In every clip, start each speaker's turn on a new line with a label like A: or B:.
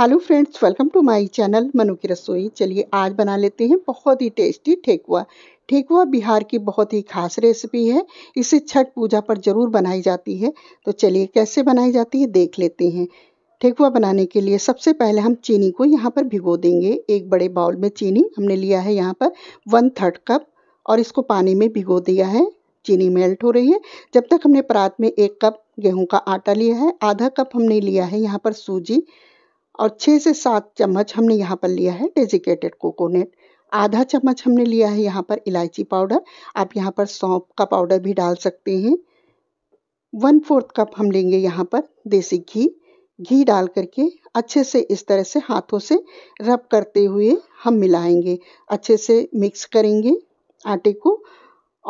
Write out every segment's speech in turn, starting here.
A: hello friends welcome to my channel Manu की रसोई चलिए आज बना लेते हैं बहुत ही टेस्टी ठेकुआ ठेकुआ बिहार की बहुत ही खास रेसिपी है इसे छठ पूजा पर ज़रूर बनाई जाती है तो चलिए कैसे बनाई जाती है देख लेते हैं ठेकुआ बनाने के लिए सबसे पहले हम चीनी को यहाँ पर भिगो देंगे एक बड़े बाउल में चीनी हमने लिया है यहाँ पर वन थर्ड कप और इसको पानी में भिगो दिया है चीनी मेल्ट हो रही है जब तक हमने परात में एक कप गेहूँ का आटा लिया है आधा कप हमने लिया है यहाँ पर सूजी और छः से सात चम्मच हमने यहाँ पर लिया है डेजिकेटेड कोकोनट आधा चम्मच हमने लिया है यहाँ पर इलायची पाउडर आप यहाँ पर सौंप का पाउडर भी डाल सकते हैं वन फोर्थ कप हम लेंगे यहाँ पर देसी घी घी डाल करके अच्छे से इस तरह से हाथों से रब करते हुए हम मिलाएंगे अच्छे से मिक्स करेंगे आटे को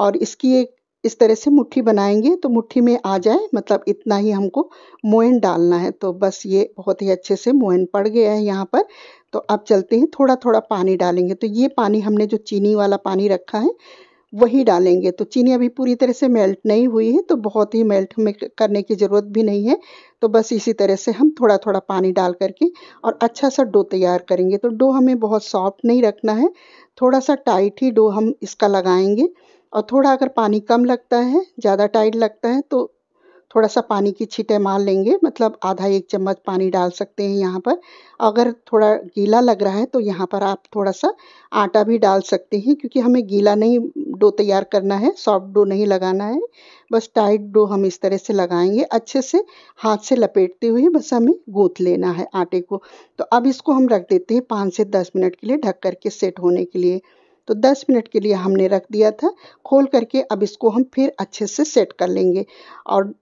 A: और इसकी एक इस तरह से मुट्ठी बनाएंगे तो मुट्ठी में आ जाए मतलब इतना ही हमको मोइन डालना है तो बस ये बहुत ही अच्छे से मोइन पड़ गया है यहाँ पर तो अब चलते हैं थोड़ा थोड़ा पानी डालेंगे तो ये पानी हमने जो चीनी वाला पानी रखा है वही डालेंगे तो चीनी अभी पूरी तरह से मेल्ट नहीं हुई है तो बहुत ही मेल्ट में करने की ज़रूरत भी नहीं है तो बस इसी तरह से हम थोड़ा थोड़ा पानी डाल करके और अच्छा सा डो तैयार करेंगे तो डो हमें बहुत सॉफ्ट नहीं रखना है थोड़ा सा टाइट ही डो हम इसका लगाएंगे और थोड़ा अगर पानी कम लगता है ज़्यादा टाइट लगता है तो थोड़ा सा पानी की छीटें मार लेंगे मतलब आधा एक चम्मच पानी डाल सकते हैं यहाँ पर अगर थोड़ा गीला लग रहा है तो यहाँ पर आप थोड़ा सा आटा भी डाल सकते हैं क्योंकि हमें गीला नहीं डो तैयार करना है सॉफ्ट डो नहीं लगाना है बस टाइट डो हम इस तरह से लगाएंगे अच्छे से हाथ से लपेटते हुए बस हमें गूँथ लेना है आटे को तो अब इसको हम रख देते हैं पाँच से दस मिनट के लिए ढक करके सेट होने के लिए तो 10 मिनट के लिए हमने रख दिया था खोल करके अब इसको हम फिर अच्छे से सेट कर लेंगे और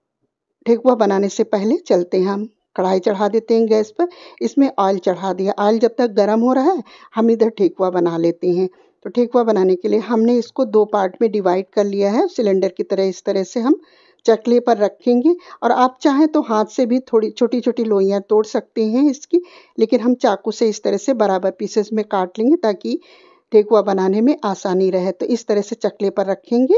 A: ठेकुआ बनाने से पहले चलते हैं हम कढ़ाई चढ़ा देते हैं गैस पर इसमें ऑयल चढ़ा दिया ऑयल जब तक गर्म हो रहा है हम इधर ठेकुआ बना लेते हैं तो ठेकुआ बनाने के लिए हमने इसको दो पार्ट में डिवाइड कर लिया है सिलेंडर की तरह इस तरह से हम चकले पर रखेंगे और आप चाहें तो हाथ से भी थोड़ी छोटी छोटी लोइयाँ तोड़ सकते हैं इसकी लेकिन हम चाकू से इस तरह से बराबर पीसेस में काट लेंगे ताकि ठेकुआ बनाने में आसानी रहे तो इस तरह से चकले पर रखेंगे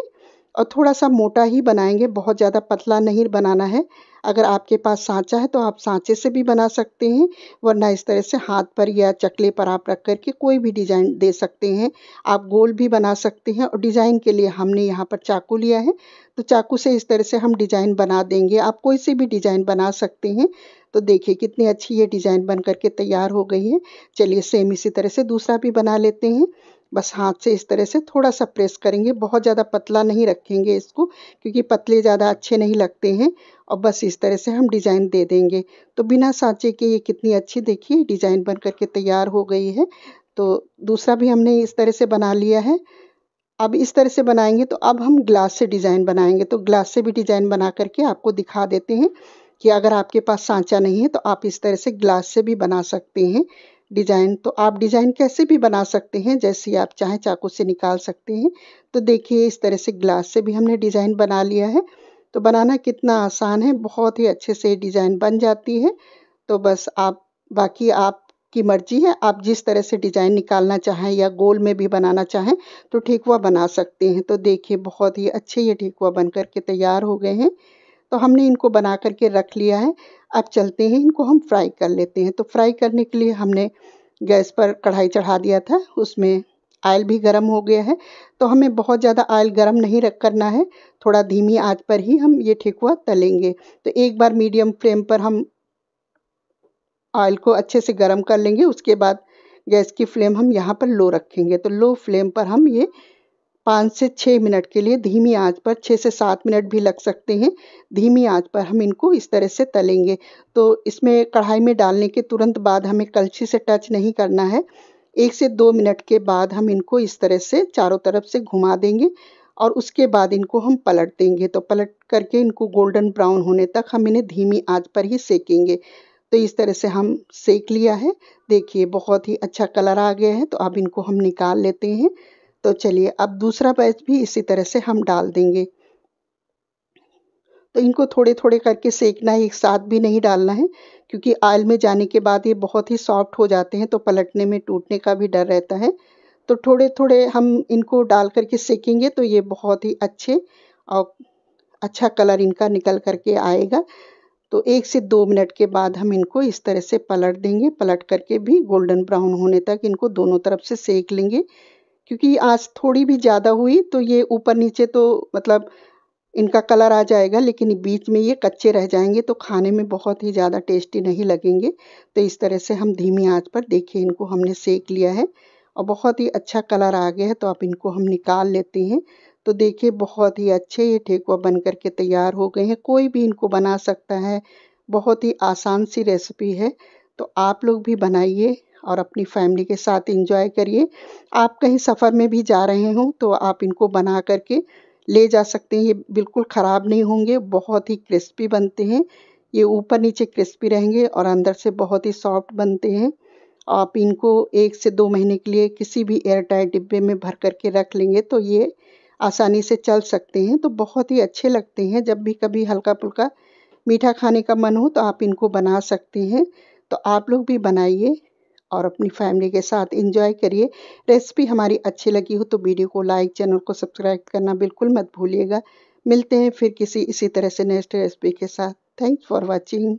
A: और थोड़ा सा मोटा ही बनाएंगे बहुत ज़्यादा पतला नहीं बनाना है अगर आपके पास सांचा है तो आप सांचे से भी बना सकते हैं वरना इस तरह से हाथ पर या चकले पर आप रख कर के कोई भी डिज़ाइन दे सकते हैं आप गोल भी बना सकते हैं और डिज़ाइन के लिए हमने यहाँ पर चाकू लिया है तो चाकू से इस तरह से हम डिज़ाइन बना देंगे आप कोई से भी डिज़ाइन बना सकते हैं तो देखिए कितनी अच्छी ये डिज़ाइन बन करके तैयार हो गई है चलिए सेम इसी तरह से दूसरा भी बना लेते हैं बस हाथ से इस तरह से थोड़ा सा प्रेस करेंगे बहुत ज़्यादा पतला नहीं रखेंगे इसको क्योंकि पतले ज़्यादा अच्छे नहीं लगते हैं और बस इस तरह से हम डिज़ाइन दे देंगे तो बिना सांचे के ये कितनी अच्छी देखिए डिज़ाइन बन करके तैयार हो गई है तो दूसरा भी हमने इस तरह से बना लिया है अब इस तरह से बनाएंगे तो अब हम ग्लास से डिज़ाइन बनाएंगे तो ग्लास से भी डिज़ाइन बना करके आपको दिखा देते हैं कि अगर आपके पास सांचा नहीं है तो आप इस तरह से ग्लास से भी बना सकते हैं डिज़ाइन तो आप डिज़ाइन कैसे भी बना सकते हैं जैसे आप चाहें चाकू से निकाल सकते हैं तो देखिए इस तरह से ग्लास से भी हमने डिज़ाइन बना लिया है तो बनाना कितना आसान है बहुत ही अच्छे से डिज़ाइन बन जाती है तो बस आप बाकी आप की मर्जी है आप जिस तरह से डिज़ाइन निकालना चाहें या गोल में भी बनाना चाहें तो ठेकुआ बना सकते हैं तो देखिए बहुत ही अच्छे ये ठेकुआ बन के तैयार हो गए हैं तो हमने इनको बना करके रख लिया है अब चलते हैं इनको हम फ्राई कर लेते हैं तो फ्राई करने के लिए हमने गैस पर कढ़ाई चढ़ा दिया था उसमें आयल भी गर्म हो गया है तो हमें बहुत ज़्यादा आयल गर्म नहीं रख करना है थोड़ा धीमी आंच पर ही हम ये ठेकुआ तलेंगे तो एक बार मीडियम फ्लेम पर हम ऑयल को अच्छे से गर्म कर लेंगे उसके बाद गैस की फ्लेम हम यहाँ पर लो रखेंगे तो लो फ्लेम पर हम ये पाँच से छः मिनट के लिए धीमी आंच पर छः से सात मिनट भी लग सकते हैं धीमी आंच पर हम इनको इस तरह से तलेंगे तो इसमें कढ़ाई में डालने के तुरंत बाद हमें कलछी से टच नहीं करना है एक से दो मिनट के बाद हम इनको इस तरह से चारों तरफ से घुमा देंगे और उसके बाद इनको हम पलट देंगे तो पलट करके इनको गोल्डन ब्राउन होने तक हम इन्हें धीमी आँच पर ही सेकेंगे तो इस तरह से हम सेक लिया है देखिए बहुत ही अच्छा कलर आ गया है तो अब इनको हम निकाल लेते हैं तो चलिए अब दूसरा बैच भी इसी तरह से हम डाल देंगे तो इनको थोड़े थोड़े करके सेकना है एक साथ भी नहीं डालना है क्योंकि आयल में जाने के बाद ये बहुत ही सॉफ्ट हो जाते हैं तो पलटने में टूटने का भी डर रहता है तो थोड़े थोड़े हम इनको डाल करके सेकेंगे तो ये बहुत ही अच्छे और अच्छा कलर इनका निकल करके आएगा तो एक से दो मिनट के बाद हम इनको इस तरह से पलट देंगे पलट करके भी गोल्डन ब्राउन होने तक इनको दोनों तरफ से सेक लेंगे क्योंकि आँच थोड़ी भी ज़्यादा हुई तो ये ऊपर नीचे तो मतलब इनका कलर आ जाएगा लेकिन बीच में ये कच्चे रह जाएंगे तो खाने में बहुत ही ज़्यादा टेस्टी नहीं लगेंगे तो इस तरह से हम धीमी आंच पर देखिए इनको हमने सेक लिया है और बहुत ही अच्छा कलर आ गया है तो आप इनको हम निकाल लेते हैं तो देखिए बहुत ही अच्छे ये ठेकुआ बन कर के तैयार हो गए हैं कोई भी इनको बना सकता है बहुत ही आसान सी रेसिपी है तो आप लोग भी बनाइए और अपनी फैमिली के साथ इंजॉय करिए आप कहीं सफ़र में भी जा रहे हों तो आप इनको बना करके ले जा सकते हैं ये बिल्कुल ख़राब नहीं होंगे बहुत ही क्रिस्पी बनते हैं ये ऊपर नीचे क्रिस्पी रहेंगे और अंदर से बहुत ही सॉफ्ट बनते हैं आप इनको एक से दो महीने के लिए किसी भी एयर टाइट डिब्बे में भर करके रख लेंगे तो ये आसानी से चल सकते हैं तो बहुत ही अच्छे लगते हैं जब भी कभी हल्का फुल्का मीठा खाने का मन हो तो आप इनको बना सकते हैं तो आप लोग भी बनाइए और अपनी फैमिली के साथ इंजॉय करिए रेसिपी हमारी अच्छी लगी हो तो वीडियो को लाइक चैनल को सब्सक्राइब करना बिल्कुल मत भूलिएगा मिलते हैं फिर किसी इसी तरह से नेक्स्ट रेसिपी के साथ थैंक्स फॉर वॉचिंग